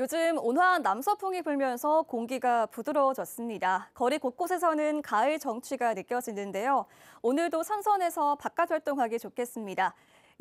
요즘 온화한 남서풍이 불면서 공기가 부드러워졌습니다. 거리 곳곳에서는 가을 정취가 느껴지는데요. 오늘도 선선해서 바깥 활동하기 좋겠습니다.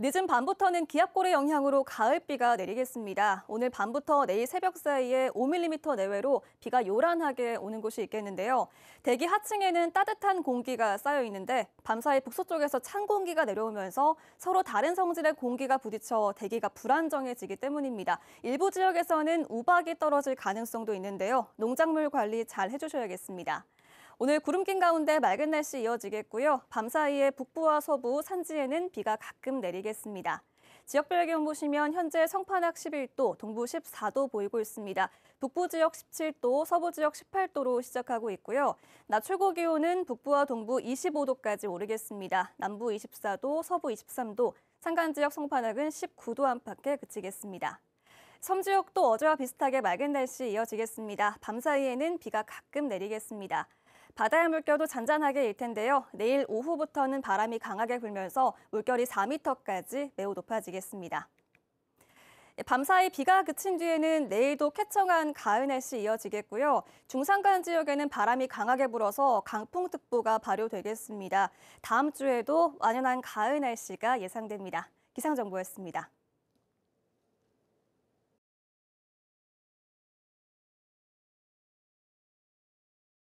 늦은 밤부터는 기압골의 영향으로 가을비가 내리겠습니다. 오늘 밤부터 내일 새벽 사이에 5mm 내외로 비가 요란하게 오는 곳이 있겠는데요. 대기 하층에는 따뜻한 공기가 쌓여 있는데 밤사이 북서쪽에서 찬 공기가 내려오면서 서로 다른 성질의 공기가 부딪혀 대기가 불안정해지기 때문입니다. 일부 지역에서는 우박이 떨어질 가능성도 있는데요. 농작물 관리 잘 해주셔야겠습니다. 오늘 구름 낀 가운데 맑은 날씨 이어지겠고요. 밤사이에 북부와 서부 산지에는 비가 가끔 내리겠습니다. 지역별 기온 보시면 현재 성판악 11도, 동부 14도 보이고 있습니다. 북부 지역 17도, 서부 지역 18도로 시작하고 있고요. 낮 최고 기온은 북부와 동부 25도까지 오르겠습니다. 남부 24도, 서부 23도, 산간 지역 성판악은 19도 안팎에 그치겠습니다. 섬 지역도 어제와 비슷하게 맑은 날씨 이어지겠습니다. 밤 사이에는 비가 가끔 내리겠습니다. 바다의 물결도 잔잔하게 일 텐데요. 내일 오후부터는 바람이 강하게 불면서 물결이 4m까지 매우 높아지겠습니다. 예, 밤사이 비가 그친 뒤에는 내일도 쾌청한 가을 날씨 이어지겠고요. 중산간 지역에는 바람이 강하게 불어서 강풍특보가 발효되겠습니다. 다음 주에도 완연한 가을 날씨가 예상됩니다. 기상정보였습니다.